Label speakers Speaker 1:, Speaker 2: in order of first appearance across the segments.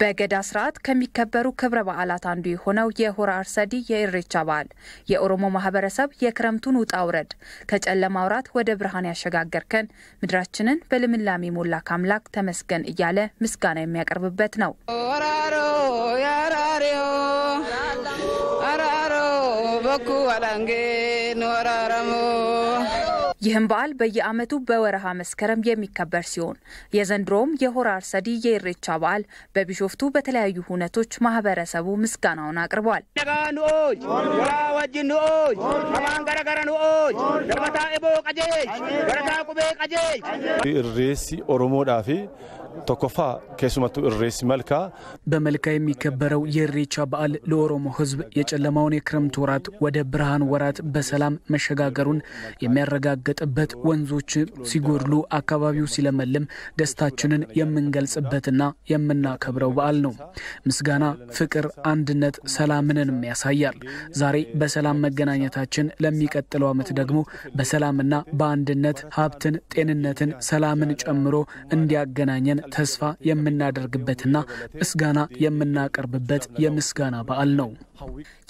Speaker 1: በገዳ ስርዓት ከሚከበሩ ክብረ በዓላት አንዱ የሆነው የሆራ አርሰዲ የኢሬቻ በዓል የኦሮሞ ማህበረሰብ የክረምቱን ውጣ ውረድ ከጨለማ ወራት ወደ ብርሃን ያሸጋገርከን ምድራችንን በልምላሜ ሞላ ከአምላክ ተመስገን እያለ ምስጋና የሚያቀርብበት ነው። ወራሮ በኩ ወራረሞ ይህም በዓል በየዓመቱ በወረሃ መስከረም የሚከበር ሲሆን የዘንድሮውም የሆራ አርሰዲ የኢሬቻ በዓል በቢሾፍቱ በተለያዩ ሁነቶች ማህበረሰቡ ምስጋናውን አቅርቧል።
Speaker 2: ኢሬሲ ዳፌ ተኮፋ ከሱመቱ እሬስ መልካ
Speaker 3: በመልካ የሚከበረው የሬቻ በዓል ለኦሮሞ ሕዝብ የጨለማውን የክረምት ወራት ወደ ብርሃን ወራት በሰላም መሸጋገሩን የሚያረጋግጥበት ወንዞች ሲጎድሉ አካባቢው ሲለመልም ደስታችንን የምንገልጽበትና የምናከብረው በዓል ነው። ምስጋና፣ ፍቅር፣ አንድነት ሰላምንንም ያሳያል። ዛሬ በሰላም መገናኘታችን ለሚቀጥለው ዓመት ደግሞ በሰላምና በአንድነት ሀብትን፣ ጤንነትን፣ ሰላምን ጨምሮ እንዲያገናኘን ተስፋ የምናደርግበትና ምስጋና የምናቀርብበት የምስጋና በዓል ነው።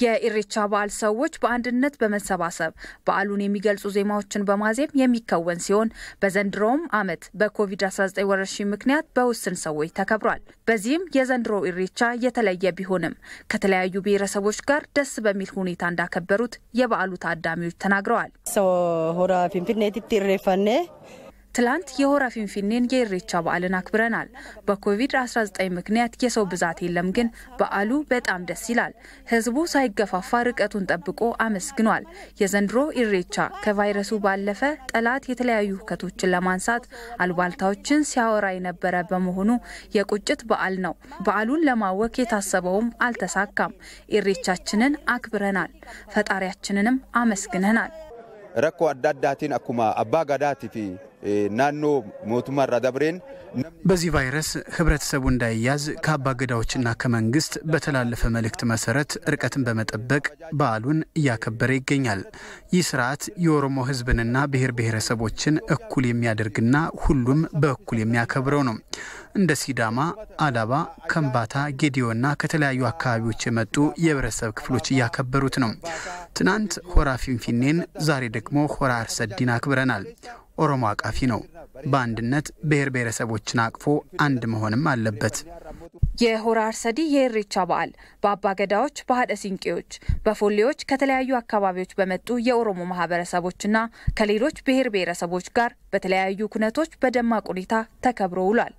Speaker 1: የኢሬቻ በዓል ሰዎች በአንድነት በመሰባሰብ በዓሉን የሚገልጹ ዜማዎችን በማዜም የሚከወን ሲሆን በዘንድሮውም ዓመት በኮቪድ-19 ወረርሽኝ ምክንያት በውስን ሰዎች ተከብሯል። በዚህም የዘንድሮው ኢሬቻ የተለየ ቢሆንም ከተለያዩ ብሔረሰቦች ጋር ደስ በሚል ሁኔታ እንዳከበሩት የበዓሉ ታዳሚዎች ተናግረዋል። ሆራ ፊንፊኔ ትላንት የሆራ ፊንፊኔን የኢሬቻ በዓልን አክብረናል። በኮቪድ-19 ምክንያት የሰው ብዛት የለም፣ ግን በዓሉ በጣም ደስ ይላል። ህዝቡ ሳይገፋፋ ርቀቱን ጠብቆ አመስግኗል። የዘንድሮ ኢሬቻ ከቫይረሱ ባለፈ ጠላት የተለያዩ ሁከቶችን ለማንሳት አሉባልታዎችን ሲያወራ የነበረ በመሆኑ የቁጭት በዓል ነው። በዓሉን ለማወክ የታሰበውም አልተሳካም። ኢሬቻችንን አክብረናል፣ ፈጣሪያችንንም አመስግነናል።
Speaker 3: rakkoo adda addaatiin akkuma abbaa gadaatii fi e, mootummaa irraa dabreen.
Speaker 2: በዚህ ቫይረስ ህብረተሰቡ እንዳይያዝ ከአባ ገዳዎችና ከመንግስት በተላለፈ መልእክት መሰረት ርቀትን በመጠበቅ በዓሉን እያከበረ ይገኛል። ይህ ስርዓት የኦሮሞ ህዝብንና ብሔር ብሔረሰቦችን እኩል የሚያደርግና ሁሉም በእኩል የሚያከብረው ነው። እንደ ሲዳማ፣ አላባ፣ ከምባታ፣ ጌዲዮና ከተለያዩ አካባቢዎች የመጡ የህብረተሰብ ክፍሎች እያከበሩት ነው። ትናንት ሆራ ፊንፊኔን፣ ዛሬ ደግሞ ሆራ አርሰዲን አክብረናል። ኦሮሞ አቃፊ ነው። በአንድነት ብሔር ብሔረሰቦችን አቅፎ አንድ መሆንም አለበት። የሆራ
Speaker 1: አርሰዲ የእሬቻ በዓል በአባገዳዎች በሀደ ሲንቄዎች፣ በፎሌዎች ከተለያዩ አካባቢዎች በመጡ የኦሮሞ ማህበረሰቦችና ከሌሎች ብሔር ብሔረሰቦች ጋር በተለያዩ ኩነቶች በደማቅ ሁኔታ ተከብሮ ውሏል።